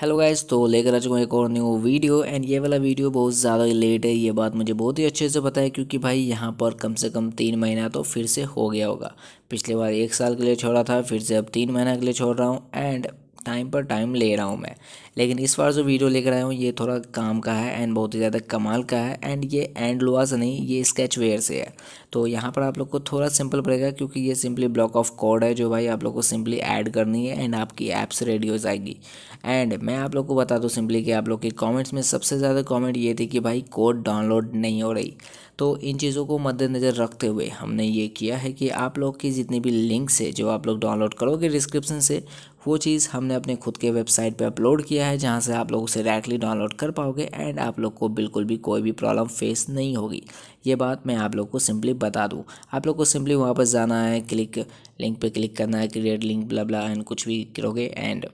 Hello guys तो लेकर आ चुका हूँ एक और न्यू वीडियो एंड ये वाला वीडियो बहुत ज़्यादा लेट है ये बात मुझे बहुत ही अच्छे से पता है क्योंकि भाई यहाँ पर कम से कम तीन महीना तो फिर से हो गया होगा पिछले बार एक साल के लिए छोड़ा था फिर से अब तीन महीना के लिए छोड़ रहा हूँ एंड टाइम पर टाइम ले रहा हूँ मैं लेकिन इस बार जो वीडियो लेकर आया हूँ ये थोड़ा काम का है एंड बहुत ही ज़्यादा कमाल का है एंड ये एंड लोआ से नहीं ये स्केच वेयर से है तो यहाँ पर आप लोग को थोड़ा सिंपल पड़ेगा क्योंकि ये सिंपली ब्लॉक ऑफ कोड है जो भाई आप लोग को सिंपली ऐड करनी है एंड आपकी ऐप्स रेडी रेडियोज आएगी एंड मैं आप लोग को बता दूँ सिंपली कि आप लोग के कॉमेंट्स में सबसे ज़्यादा कॉमेंट ये थी कि भाई कोड डाउनलोड नहीं हो रही तो इन चीज़ों को मद्देनज़र रखते हुए हमने ये किया है कि आप लोग की जितनी भी लिंक्स है जो आप लोग डाउनलोड करोगे डिस्क्रिप्शन से वो चीज़ हमने अपने खुद के वेबसाइट पे अपलोड किया है जहाँ से आप लोग उसे डायरेक्टली डाउनलोड कर पाओगे एंड आप लोग को बिल्कुल भी कोई भी प्रॉब्लम फेस नहीं होगी ये बात मैं आप लोग को सिंपली बता दूँ आप लोग को सिंपली वहाँ पर जाना है क्लिक लिंक पर क्लिक करना है क्रिएट लिंक ब्लबला एंड कुछ भी करोगे एंड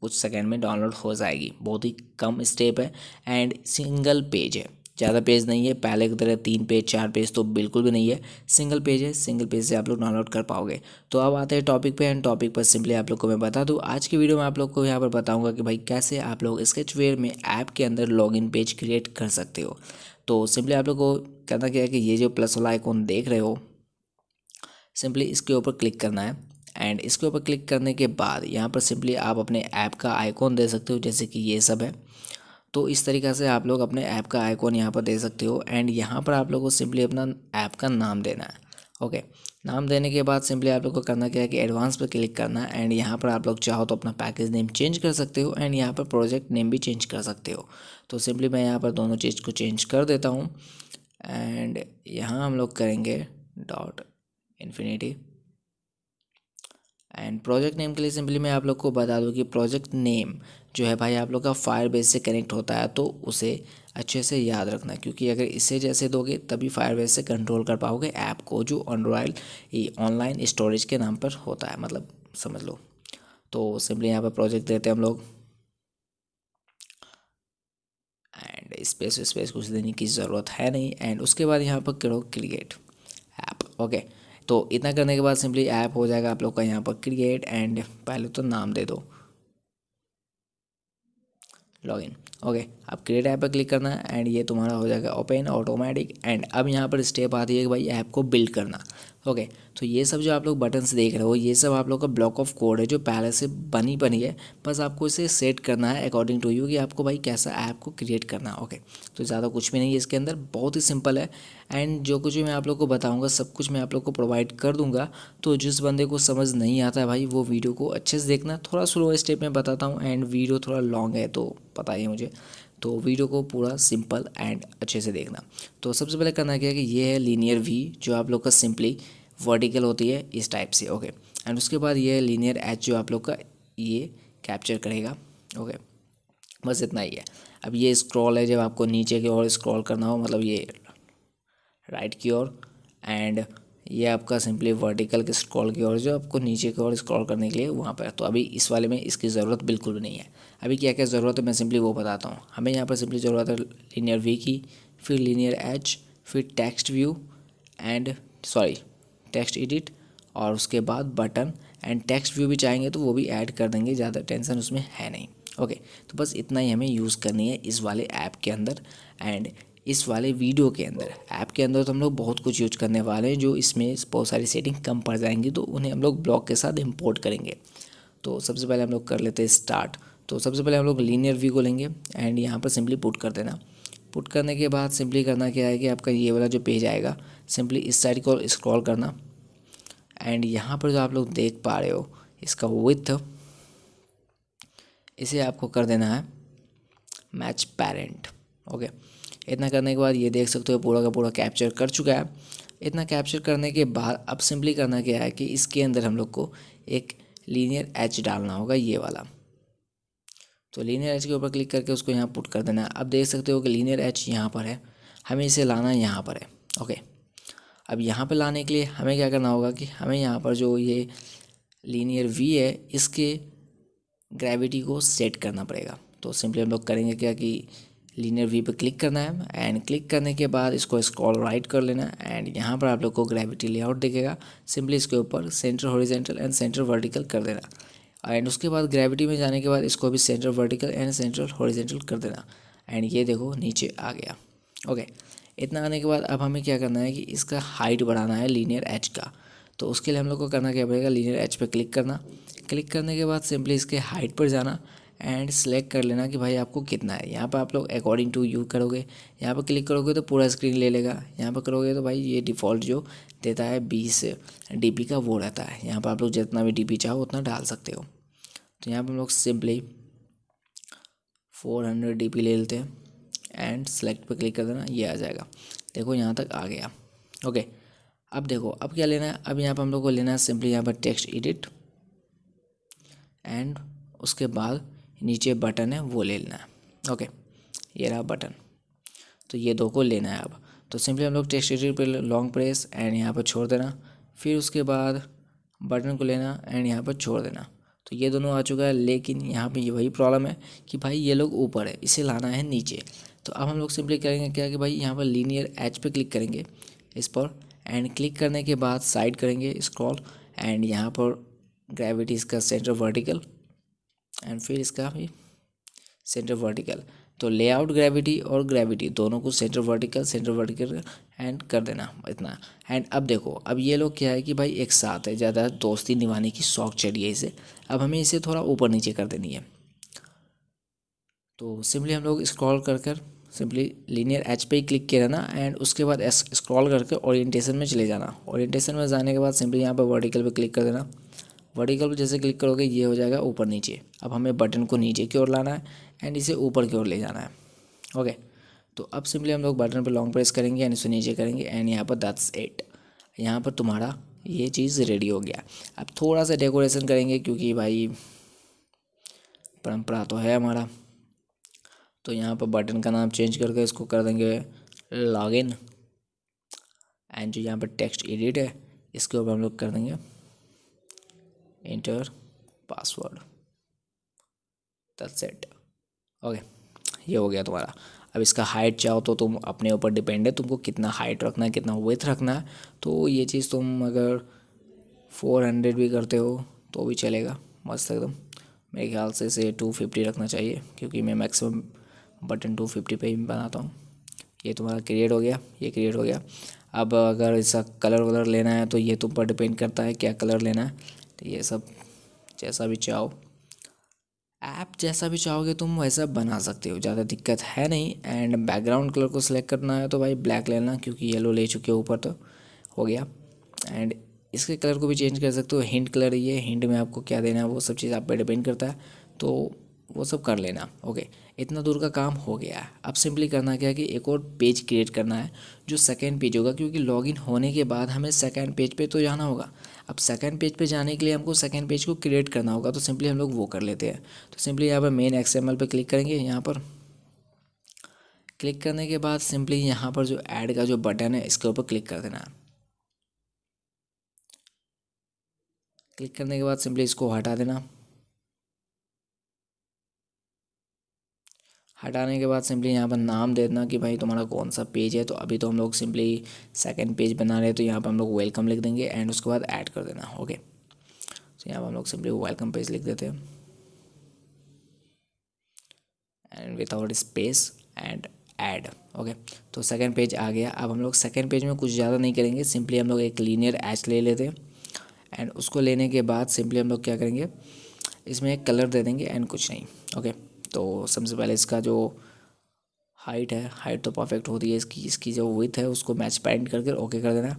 कुछ सेकेंड में डाउनलोड हो जाएगी बहुत ही कम स्टेप है एंड सिंगल पेज है ज़्यादा पेज नहीं है पहले की तरह तीन पेज चार पेज तो बिल्कुल भी नहीं है सिंगल पेज है सिंगल पेज से आप लोग डाउनलोड कर पाओगे तो अब आते हैं टॉपिक पे एंड टॉपिक पर सिंपली आप लोग को मैं बता दूँ आज की वीडियो में आप लोग को यहाँ पर बताऊँगा कि भाई कैसे आप लोग स्केचवेयर में ऐप के अंदर लॉग पेज क्रिएट कर सकते हो तो सिंपली आप लोग को कहना क्या है कि ये जो प्लस वाला आइकॉन देख रहे हो सिंपली इसके ऊपर क्लिक करना है एंड इसके ऊपर क्लिक करने के बाद यहाँ पर सिंपली आप अपने ऐप का आइकॉन दे सकते हो जैसे कि ये सब है तो इस तरीके से आप लोग अपने ऐप का आइकॉन यहाँ पर दे सकते हो एंड यहाँ पर आप लोग को सिंपली अपना ऐप का नाम देना है ओके नाम देने के बाद सिंपली आप लोग को करना क्या है कि एडवांस पर क्लिक करना है एंड यहाँ पर आप लोग चाहो तो अपना पैकेज नेम चेंज कर सकते हो एंड यहाँ पर प्रोजेक्ट नेम भी चेंज कर सकते हो तो सिंपली मैं यहाँ पर दोनों चीज़ को चेंज कर देता हूँ एंड यहाँ हम लोग करेंगे dot infinity and project name के लिए सिंपली मैं आप लोग को बता दूँ कि प्रोजेक्ट नेम जो है भाई आप लोग का फायर बेस से कनेक्ट होता है तो उसे अच्छे से याद रखना क्योंकि अगर इसे जैसे दोगे तभी फायर बेस से कंट्रोल कर पाओगे ऐप को जो ऑनड्रॉयल ये ऑनलाइन स्टोरेज के नाम पर होता है मतलब समझ लो तो सिंपली यहाँ पर प्रोजेक्ट देते हैं हम लोग एंड स्पेस स्पेस कुछ देने की ज़रूरत है नहीं एंड उसके बाद यहाँ पर करो क्रिएट ऐप ओके तो इतना करने के बाद सिंपली ऐप हो जाएगा आप लोग का यहाँ पर क्रिएट एंड पहले तो नाम दे दो लॉगिन ओके अब क्रिएट ऐप पर क्लिक करना है एंड ये तुम्हारा हो जाएगा ओपन ऑटोमेटिक एंड अब यहाँ पर स्टेप आती है कि भाई ऐप को बिल्ड करना ओके तो ये सब जो आप लोग बटन्स देख रहे हो ये सब आप लोग का ब्लॉक ऑफ कोड है जो पहले से बनी बनी है बस आपको इसे सेट करना है अकॉर्डिंग टू यू कि आपको भाई कैसा ऐप को क्रिएट करना है ओके तो ज़्यादा कुछ भी नहीं है इसके अंदर बहुत ही सिंपल है एंड जो कुछ भी मैं आप लोग को बताऊँगा सब कुछ मैं आप लोग को प्रोवाइड कर दूँगा तो जिस बंदे को समझ नहीं आता है भाई वो वीडियो को अच्छे से देखना थोड़ा स्लो स्टेप में बताता हूँ एंड वीडियो थोड़ा लॉन्ग है तो पता ही मुझे तो वीडियो को पूरा सिंपल एंड अच्छे से देखना तो सबसे पहले करना क्या है कि ये है लीनियर वी जो आप लोग का सिंपली वर्टिकल होती है इस टाइप से ओके एंड उसके बाद ये लीनियर एच जो आप लोग का ये कैप्चर करेगा ओके बस इतना ही है अब ये स्क्रॉल है जब आपको नीचे की ओर स्क्रॉल करना हो मतलब ये राइट की ओर एंड ये आपका सिंपली वर्टिकल के स्क्रॉल की ओर जो आपको नीचे की ओर स्क्रॉल करने के लिए वहाँ पर तो अभी इस वाले में इसकी ज़रूरत बिल्कुल भी नहीं है अभी क्या क्या ज़रूरत है मैं सिंपली वो बताता हूँ हमें यहाँ पर सिंपली ज़रूरत है लीनियर वी की फिर लीनियर एच फिर text view and sorry text edit और उसके बाद बटन एंड टेक्स्ट व्यू भी चाहेंगे तो वो भी ऐड कर देंगे ज़्यादा टेंशन उसमें है नहीं ओके तो बस इतना ही हमें यूज़ करनी है इस वाले ऐप के अंदर एंड इस वाले वीडियो के अंदर ऐप के अंदर तो हम लोग बहुत कुछ यूज करने वाले हैं जो इसमें बहुत सारी सेटिंग कम पड़ जाएंगी तो उन्हें हम लोग ब्लॉक के साथ इम्पोर्ट करेंगे तो सबसे पहले हम लोग कर लेते हैं स्टार्ट तो सबसे पहले हम लोग लीनियर व्यू को लेंगे एंड यहाँ पर सिंपली पुट कर देना पुट करने के बाद सिंपली करना क्या है कि आपका ये वाला जो पेज आएगा सिंपली इस साइड को स्क्रॉल करना एंड यहाँ पर जो आप लोग देख पा रहे हो इसका विथ इसे आपको कर देना है मैच पेरेंट ओके इतना करने के बाद ये देख सकते हो पूरा का पूरा कैप्चर कर चुका है इतना कैप्चर करने के बाद अब सिंपली करना क्या है कि इसके अंदर हम लोग को एक लीनियर एच डालना होगा ये वाला तो लीनियर एच के ऊपर क्लिक करके उसको यहाँ पुट कर देना है अब देख सकते हो कि लीनियर एच यहाँ पर है हमें इसे लाना यहाँ पर है ओके अब यहाँ पे लाने के लिए हमें क्या करना होगा कि हमें यहाँ पर जो ये लीनियर वी है इसके ग्रेविटी को सेट करना पड़ेगा तो सिंपली हम लोग करेंगे क्या कि लीनियर वी पर क्लिक करना है एंड क्लिक करने के बाद इसको स्कॉल राइट कर लेना एंड यहाँ पर आप लोग को ग्रेविटी लेआउट दिखेगा सिंपली इसके ऊपर centre horizontal and centre vertical कर देना एंड उसके बाद ग्रेविटी में जाने के बाद इसको भी centre vertical and centre horizontal कर देना एंड ये देखो नीचे आ गया ओके okay. इतना आने के बाद अब हमें क्या करना है कि इसका हाइट बढ़ाना है लीनियर एच का तो उसके लिए हम लोग को करना क्या पड़ेगा लीनियर एच पे क्लिक करना क्लिक करने के बाद सिंपली इसके हाइट पर जाना एंड सेलेक्ट कर लेना कि भाई आपको कितना है यहाँ पर आप लोग अकॉर्डिंग टू यू करोगे यहाँ पर क्लिक करोगे तो पूरा स्क्रीन ले लेगा यहाँ पर करोगे तो भाई ये डिफ़ॉल्ट जो देता है बीस डी का वो रहता है यहाँ पर आप लोग जितना भी डी चाहो उतना डाल सकते हो तो यहाँ पर हम लोग सिंपली फोर हंड्रेड डी ले लेते हैं एंड सेलेक्ट पे क्लिक कर देना ये आ जाएगा देखो यहाँ तक आ गया ओके अब देखो अब क्या लेना है अब यहाँ पर हम लोग को लेना है सिंपली यहाँ पर टेक्स्ट एडिट एंड उसके बाद नीचे बटन है वो ले लेना है ओके ये रहा बटन तो ये दो को लेना है अब तो सिंपली हम लोग टेक्स्ट एडिट पर लॉन्ग प्रेस एंड यहाँ पर छोड़ देना फिर उसके बाद बटन को लेना एंड यहाँ पर छोड़ देना तो ये दोनों आ चुका है लेकिन यहाँ पे ये वही प्रॉब्लम है कि भाई ये लोग ऊपर है इसे लाना है नीचे तो अब हम लोग सिंपली करेंगे क्या कि भाई यहाँ पर लीनियर एच पे क्लिक करेंगे इस पर एंड क्लिक करने के बाद साइड करेंगे स्क्रॉल एंड यहाँ पर ग्रेविटी इसका सेंटर वर्टिकल एंड फिर इसका भी सेंटर वर्टिकल तो लेआउट ग्रेविटी और ग्रेविटी दोनों को centre vertical centre vertical and कर देना इतना एंड अब देखो अब ये लोग क्या है कि भाई एक साथ है ज़्यादा दोस्ती निभाने की शौक चढ़ी इसे अब हमें इसे थोड़ा ऊपर नीचे कर देनी है तो सिंपली हम लोग स्क्रॉल कर कर सिंपली लीनियर एच पे ही क्लिक किया रहना एंड उसके बाद स्क्रॉल करके ओरिएंटेशन में चले जाना ओरिएंटेशन में जाने के बाद सिंपली यहाँ पर वर्टिकल पे क्लिक कर देना वर्टिकल पर जैसे क्लिक करोगे ये हो जाएगा ऊपर नीचे अब हमें बटन को नीचे की ओर लाना है एंड इसे ऊपर की ओर ले जाना है ओके तो अब सिंपली हम लोग बटन पर लॉन्ग प्रेस करेंगे एंड इसे नीचे करेंगे एंड यहाँ पर दैट्स एट यहाँ पर तुम्हारा ये चीज़ रेडी हो गया अब थोड़ा सा डेकोरेशन करेंगे क्योंकि भाई परंपरा तो है हमारा तो यहाँ पर बटन का नाम चेंज करके इसको कर देंगे लॉगिन एंड जो यहाँ पर टेक्स्ट एडिट है इसके ऊपर हम लोग कर देंगे enter password that's it okay ये हो गया तुम्हारा अब इसका हाइट चाहो तो तुम अपने ऊपर डिपेंड है तुमको कितना हाइट रखना है कितना वेथ रखना है तो ये चीज़ तुम अगर फोर हंड्रेड भी करते हो तो भी चलेगा मस्त एकदम मेरे ख्याल से इसे टू फिफ्टी रखना चाहिए क्योंकि मैं मैक्सिमम बटन टू फिफ्टी पर ही बनाता हूँ ये तुम्हारा क्रिएट हो गया ये क्रिएट हो गया अब अगर इसका कलर वलर लेना है तो ये तुम पर डिपेंड करता है क्या कलर लेना है तो ये सब जैसा भी चाहो ऐप जैसा भी चाहोगे तुम वैसा बना सकते हो ज़्यादा दिक्कत है नहीं एंड बैकग्राउंड कलर को सिलेक्ट करना है तो भाई ब्लैक लेना क्योंकि येलो ले चुके हो ऊपर तो हो गया एंड इसके कलर को भी चेंज कर सकते हो हिंट कलर ये हिंट में आपको क्या देना है वो सब चीज़ आप पर डिपेंड करता है तो वो सब कर लेना ओके इतना दूर का काम हो गया है अब सिंपली करना क्या कि एक और पेज क्रिएट करना है जो सेकेंड पेज होगा क्योंकि लॉगिन होने के बाद हमें सेकेंड पेज पे तो जाना होगा अब सेकंड पेज पे जाने के लिए हमको सेकंड पेज को क्रिएट करना होगा तो सिंपली हम लोग वो कर लेते हैं तो सिंपली यहाँ पर मेन एक्सएमएल पे क्लिक करेंगे यहाँ पर क्लिक करने के बाद सिंपली यहाँ पर जो ऐड का जो बटन है इसके ऊपर क्लिक कर देना क्लिक करने के बाद सिंपली इसको हटा देना हटाने के बाद सिंपली यहाँ पर नाम दे देना कि भाई तुम्हारा कौन सा पेज है तो अभी तो हम लोग सिंपली सेकंड पेज बना रहे हैं तो यहाँ पर हम लोग वेलकम लिख देंगे एंड उसके बाद ऐड कर देना ओके तो यहाँ पर हम लोग सिंपली वेलकम पेज लिख देते हैं and without space and add okay तो सेकंड पेज आ गया अब हम लोग सेकेंड पेज में कुछ ज़्यादा नहीं करेंगे सिंपली हम लोग एक लीनियर एच ले लेते हैं एंड उसको लेने के बाद सिंपली हम लोग क्या करेंगे इसमें एक कलर दे देंगे एंड कुछ नहीं ओके okay? तो सबसे पहले इसका जो हाइट है हाइट तो परफेक्ट होती है इसकी इसकी जो विथ है उसको मैच पैंट करके ओके कर देना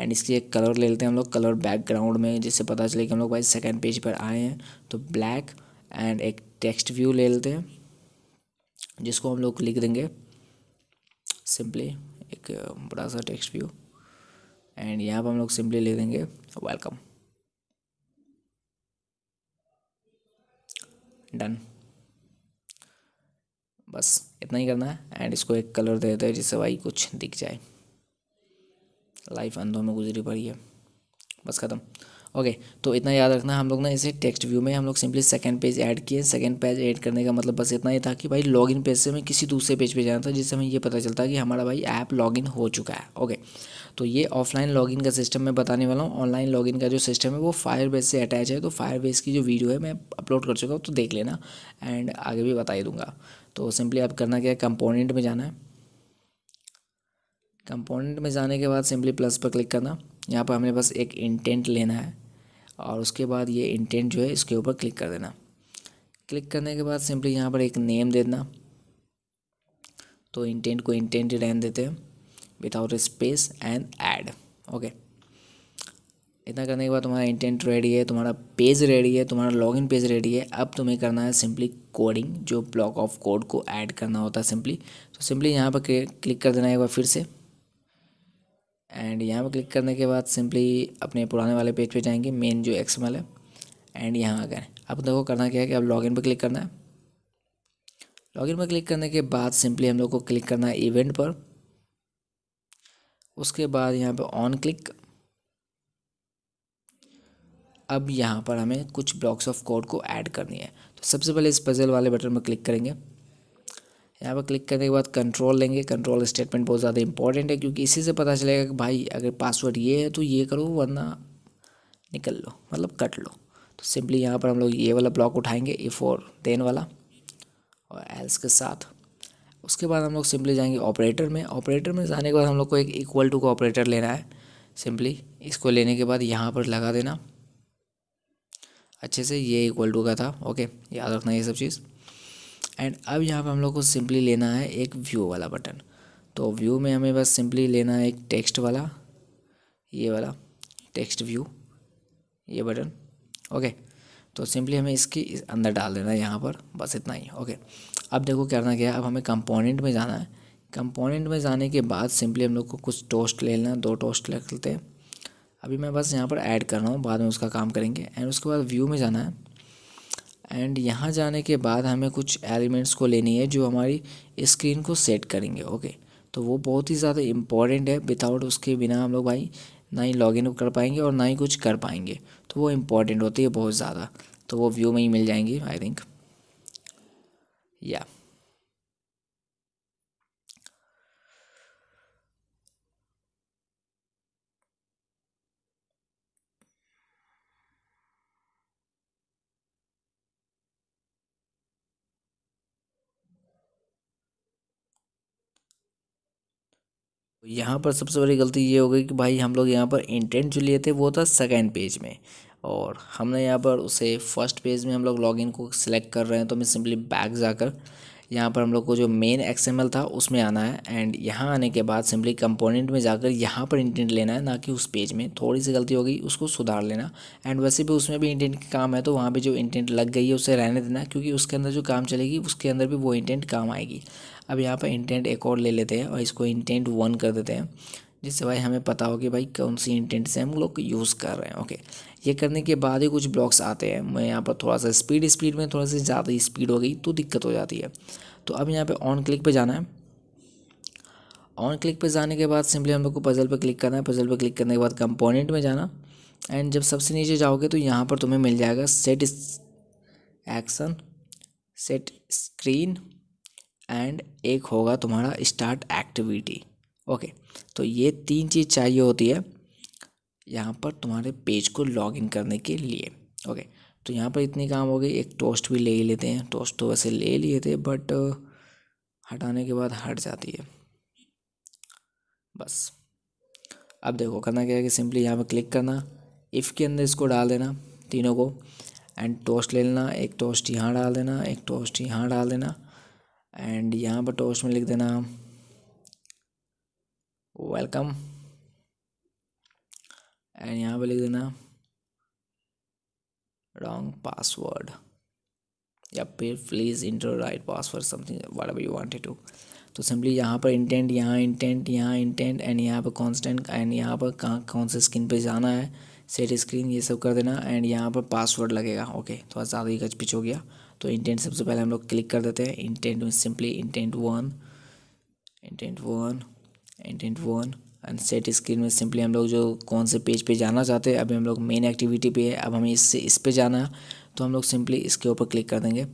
एंड इसकी एक कलर ले लेते हैं हम लोग कलर बैकग्राउंड में जिससे पता चले कि हम लोग भाई सेकेंड पेज पर आए हैं तो ब्लैक एंड एक टेक्स्ट व्यू ले लेते हैं जिसको हम लोग लिख देंगे सिंपली एक बड़ा सा टेक्स्ट व्यू एंड यहाँ पर हम लोग सिंपली लिख देंगे वेलकम डन बस इतना ही करना है एंड इसको एक कलर दे देते हैं जिससे भाई कुछ दिख जाए लाइफ अंधों में गुजरी पड़ी है बस ख़त्म ओके तो इतना याद रखना हम लोग ना इसे टेक्स्ट व्यू में हम लोग सिंपली सेकंड पेज ऐड किए सेकंड पेज ऐड करने का मतलब बस इतना ही था कि भाई लॉगिन पेज से हमें किसी दूसरे पेज पे जाना था जिससे हमें ये पता चलता कि हमारा भाई ऐप लॉगिन हो चुका है ओके तो ये ऑफलाइन लॉगिन का सिस्टम मैं बताने वाला हूँ ऑनलाइन लॉगिन का जो सिस्टम है वो फायर से अटैच है तो फायर की जो वीडियो है मैं अपलोड कर चुका हूँ तो देख लेना एंड आगे भी बता ही दूंगा तो सिंपली आप करना क्या है कंपोनेंट में जाना है कंपोनेंट में जाने के बाद सिंपली प्लस पर क्लिक करना यहाँ पर हमने बस एक इंटेंट लेना है और उसके बाद ये इंटेंट जो है इसके ऊपर क्लिक कर देना क्लिक करने के बाद सिंपली यहाँ पर एक नेम देना तो इंटेंट को इंटेंट रहने देते हैं without space and add okay इतना करने के बाद तुम्हारा इंटेंट रेडी है तुम्हारा पेज रेडी है तुम्हारा लॉगिन पेज रेडी है अब तुम्हें करना है सिंपली कोडिंग जो ब्लॉक ऑफ कोड को ऐड करना होता है सिंपली तो सिंपली यहाँ पर क्लिक कर देना है एक बार फिर से एंड यहाँ पर क्लिक करने के बाद सिंपली अपने पुराने वाले पेज पे जाएंगे मेन जो एक्स है एंड यहाँ आ गए अब देखो करना क्या है कि अब लॉगिन पर क्लिक करना है लॉगिन पर क्लिक करने के बाद सिंपली हम लोग को क्लिक करना है इवेंट पर उसके बाद यहाँ पे ऑन क्लिक अब यहाँ पर हमें कुछ ब्लॉक्स ऑफ कोड को ऐड करनी है तो सबसे पहले इस पजल वाले बटन पर क्लिक करेंगे यहाँ पर क्लिक करने के बाद कंट्रोल लेंगे कंट्रोल स्टेटमेंट बहुत ज़्यादा इंपॉर्टेंट है क्योंकि इसी से पता चलेगा कि भाई अगर पासवर्ड ये है तो ये करो वरना निकल लो मतलब कट लो तो सिंपली यहाँ पर हम लोग ये वाला ब्लॉक उठाएंगे ए फोर देन वाला और एल्स के साथ उसके बाद हम लोग सिंपली जाएंगे ऑपरेटर में ऑपरेटर में जाने के बाद हम लोग को एक इक्वल टू का ऑपरेटर लेना है सिंपली इसको लेने के बाद यहाँ पर लगा देना अच्छे से ये इक्वल टू का था ओके याद रखना ये सब चीज़ एंड अब यहाँ पे हम लोग को सिंपली लेना है एक व्यू वाला बटन तो व्यू में हमें बस सिंपली लेना है एक टेक्स्ट वाला ये वाला टेक्स्ट व्यू ये बटन ओके तो सिंपली हमें इसकी इस अंदर डाल देना है यहाँ पर बस इतना ही ओके अब देखो करना क्या है अब हमें कंपोनेंट में जाना है कंपोनेंट में जाने के बाद सिंपली हम लोग को कुछ टोस्ट ले लेना दो टोस्ट रख लेते हैं अभी मैं बस यहाँ पर ऐड कर रहा हूँ बाद में उसका काम करेंगे एंड उसके बाद व्यू में जाना है एंड यहाँ जाने के बाद हमें कुछ एलिमेंट्स को लेनी है जो हमारी स्क्रीन को सेट करेंगे ओके तो वो बहुत ही ज़्यादा इम्पॉर्टेंट है विदाउट उसके बिना हम लोग भाई ना ही लॉग इन कर पाएंगे और ना ही कुछ कर पाएंगे तो वो इम्पॉर्टेंट होती है बहुत ज़्यादा तो वो व्यू में ही मिल जाएंगी आई थिंक या yeah. यहाँ पर सबसे बड़ी गलती ये हो गई कि भाई हम लोग यहाँ पर इंटेंट जो लिए थे वो था सेकेंड पेज में और हमने यहाँ पर उसे फर्स्ट पेज में हम लोग लॉगिन को सिलेक्ट कर रहे हैं तो हमें सिंपली बैक जाकर यहाँ पर हम लोग को जो मेन एक्सएमएल था उसमें आना है एंड यहाँ आने के बाद सिंपली कंपोनेंट में जाकर यहाँ पर इंटेंट लेना है ना कि उस पेज में थोड़ी सी गलती हो गई उसको सुधार लेना एंड वैसे भी उसमें भी इंटेंट का काम है तो वहाँ पर जो इंटेंट लग गई है उसे रहने देना क्योंकि उसके अंदर जो काम चलेगी उसके अंदर भी वो इंटेंट काम आएगी अब यहाँ पर इंटेंट एक और ले लेते हैं और इसको इंटेंट वन कर देते हैं जिससे भाई हमें पता हो कि भाई कौन सी इंटेंट से हम लोग यूज़ कर रहे हैं ओके ये करने के बाद ही कुछ ब्लॉक्स आते हैं मैं यहाँ पर थोड़ा सा स्पीड स्पीड में थोड़ा सी ज़्यादा स्पीड हो गई तो दिक्कत हो जाती है तो अब यहाँ पर ऑन क्लिक पर जाना है ऑन क्लिक पर जाने के बाद सिंपली हम लोग को पजल पर क्लिक करना है पजल पर क्लिक करने के बाद कंपोनेंट में जाना एंड जब सबसे नीचे जाओगे तो यहाँ पर तुम्हें मिल जाएगा set action set screen and एक होगा तुम्हारा स्टार्ट एक्टिविटी ओके तो ये तीन चीज़ चाहिए होती है यहाँ पर तुम्हारे पेज को लॉग इन करने के लिए ओके तो यहाँ पर इतनी काम हो गई एक टोस्ट भी ले ही लेते हैं टोस्ट तो वैसे ले लिए थे बट हटाने के बाद हट जाती है बस अब देखो करना क्या है कि सिंपली यहाँ पर क्लिक करना इफ़ के अंदर इसको डाल देना तीनों को एंड टोस्ट ले लेना एक टोस्ट यहाँ डाल देना एक टोस्ट यहाँ डाल देना एंड यहाँ पर टोस्ट में लिख देना वेलकम एंड यहाँ पर लिख देना रॉन्ग पासवर्ड या फिर please enter right password something whatever you wanted to तो सिंपली यहाँ पर इंटेंट यहाँ इंटेंट यहाँ इंटेंट एंड यहाँ पर कॉन्स्टेंट एंड यहाँ पर कहाँ कौन से स्क्रीन पे जाना है सेट स्क्रीन ये सब कर देना एंड यहाँ पर पासवर्ड लगेगा ओके थोड़ा ज़्यादा ही गच पिच हो गया तो इंटेंट सबसे पहले हम लोग क्लिक कर देते हैं इंटेंट में simply intent one intent one intent one and set screen में सिंपली हम लोग जो कौन से पेज पे जाना चाहते हैं अभी हम लोग मेन एक्टिविटी पे है अब हमें इससे इस पे जाना है तो हम लोग सिंपली इसके ऊपर क्लिक कर देंगे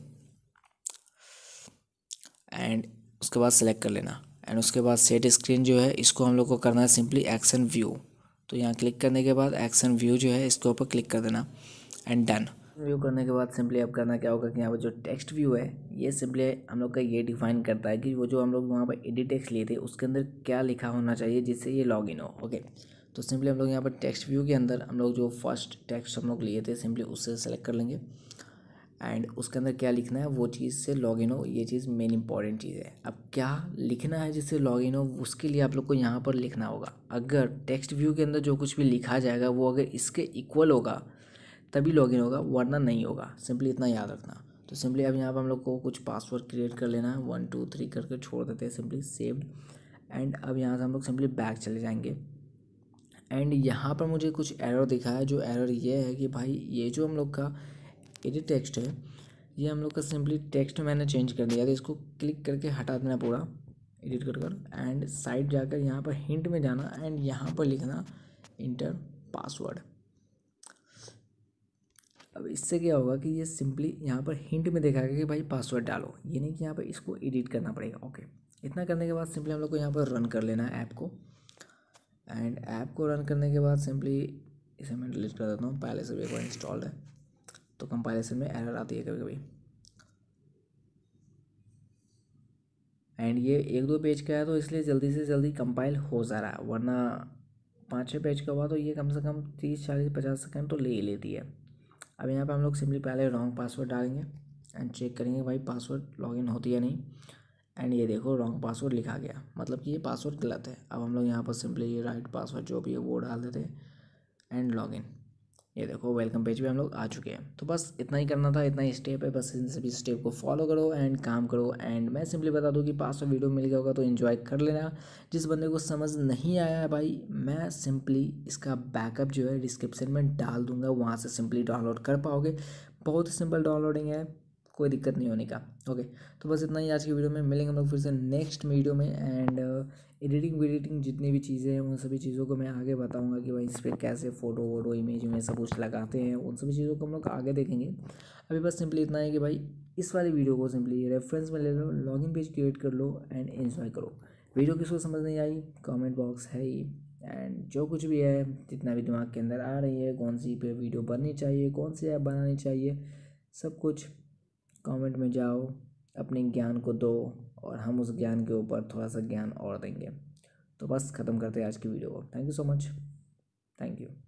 एंड उसके बाद सेलेक्ट कर लेना एंड उसके बाद सेट स्क्रीन जो है इसको हम लोग को करना है सिंपली एक्शन व्यू तो यहाँ क्लिक करने के बाद एक्शन व्यू जो है इसके ऊपर क्लिक कर देना एंड डन व्यू करने के बाद सिंपली अब करना क्या होगा कि यहाँ पर जो टेक्स्ट व्यू है ये सिंपली हम लोग का ये डिफाइन करता है कि वो जो हम लोग वहाँ पर एडिट टेक्स्ट लिए थे उसके अंदर क्या लिखा होना चाहिए जिससे ये लॉग इन हो ओके तो सिंपली हम लोग यहाँ पर टेक्स्ट व्यू के अंदर हम लोग जो फर्स्ट टेक्स्ट हम लोग लिए थे सिंपली उससे सेलेक्ट कर लेंगे एंड उसके अंदर क्या लिखना है वो चीज़ से लॉग इन हो ये चीज़ मेन इंपॉर्टेंट चीज़ है अब क्या लिखना है जिससे लॉग इन हो उसके लिए आप लोग को यहाँ पर लिखना होगा अगर टेक्स्ट व्यू के अंदर जो कुछ भी लिखा जाएगा वो अगर इसके इक्वल होगा तभी लॉगिन होगा वरना नहीं होगा सिंपली इतना याद रखना तो सिंपली अब यहाँ पर हम लोग को कुछ पासवर्ड क्रिएट कर लेना है वन टू थ्री करके छोड़ देते हैं सिंपली सेव्ड एंड अब यहाँ से हम लोग सिंपली बैक चले जाएंगे एंड यहाँ पर मुझे कुछ एरर दिखा है जो एरर ये है कि भाई ये जो हम लोग का एडिट टेक्स्ट है ये हम लोग का सिंपली टेक्स्ट मैंने चेंज कर दिया था तो इसको क्लिक करके हटा देना पूरा एडिट कर कर एंड साइड जाकर यहाँ पर हिंट में जाना एंड यहाँ पर लिखना इंटर पासवर्ड अब इससे क्या होगा कि ये सिंपली यहाँ पर हिंट में देखा गया कि भाई पासवर्ड डालो ये नहीं कि यहाँ पर इसको एडिट करना पड़ेगा ओके इतना करने के बाद सिंपली हम लोग को यहाँ पर रन कर लेना है ऐप को एंड ऐप को रन करने के बाद सिंपली इसे मैं डिलीट कर देता हूँ पहले से भी एक बार इंस्टॉल्ड है तो कंपाइलेशन में एरर आती है कभी कभी एंड ये एक दो पेज का है तो इसलिए जल्दी से जल्दी कंपाइल हो जा रहा है वरना पाँच छः पेज का हुआ तो ये कम से कम तीस चालीस पचास सेकेंड तो ले ही लेती है अब यहाँ पे हम लोग सिंपली पहले रॉन्ग पासवर्ड डालेंगे एंड चेक करेंगे भाई पासवर्ड लॉगिन होती है नहीं एंड ये देखो रॉन्ग पासवर्ड लिखा गया मतलब कि ये पासवर्ड गलत है अब हम लोग यहाँ पर सिंपली ये राइट पासवर्ड जो भी है वो डाल देते हैं एंड लॉगिन ये देखो वेलकम पेज पे हम लोग आ चुके हैं तो बस इतना ही करना था इतना ही स्टेप है बस इन सभी स्टेप को फॉलो करो एंड काम करो एंड मैं सिंपली बता दूँ कि पास वीडियो मिल गया होगा तो इन्जॉय कर लेना जिस बंदे को समझ नहीं आया है भाई मैं सिंपली इसका बैकअप जो है डिस्क्रिप्शन में डाल दूंगा वहाँ से सिंपली डाउनलोड कर पाओगे बहुत ही सिंपल डाउनलोडिंग है कोई दिक्कत नहीं होने का ओके तो बस इतना ही आज की वीडियो में मिलेंगे हम लोग फिर से नेक्स्ट वीडियो में एंड एडिटिंग वेडिटिंग जितनी भी चीज़ें हैं उन सभी चीज़ों को मैं आगे बताऊंगा कि भाई इस पर कैसे फ़ोटो वोटो इमेज में सब कुछ लगाते हैं उन सभी चीज़ों को हम लोग आगे देखेंगे अभी बस सिंपली इतना है कि भाई इस वाली वीडियो को सिंपली रेफरेंस में ले लो लॉगिन पेज क्रिएट कर लो एंड इन्जॉय करो वीडियो किसको समझ नहीं आई कॉमेंट बॉक्स है ही एंड जो कुछ भी है जितना भी दिमाग के अंदर आ रही है कौन सी पे वीडियो बननी चाहिए कौन सी ऐप बनानी चाहिए सब कुछ कमेंट में जाओ अपने ज्ञान को दो और हम उस ज्ञान के ऊपर थोड़ा सा ज्ञान और देंगे तो बस ख़त्म करते हैं आज की वीडियो को thank you so much thank you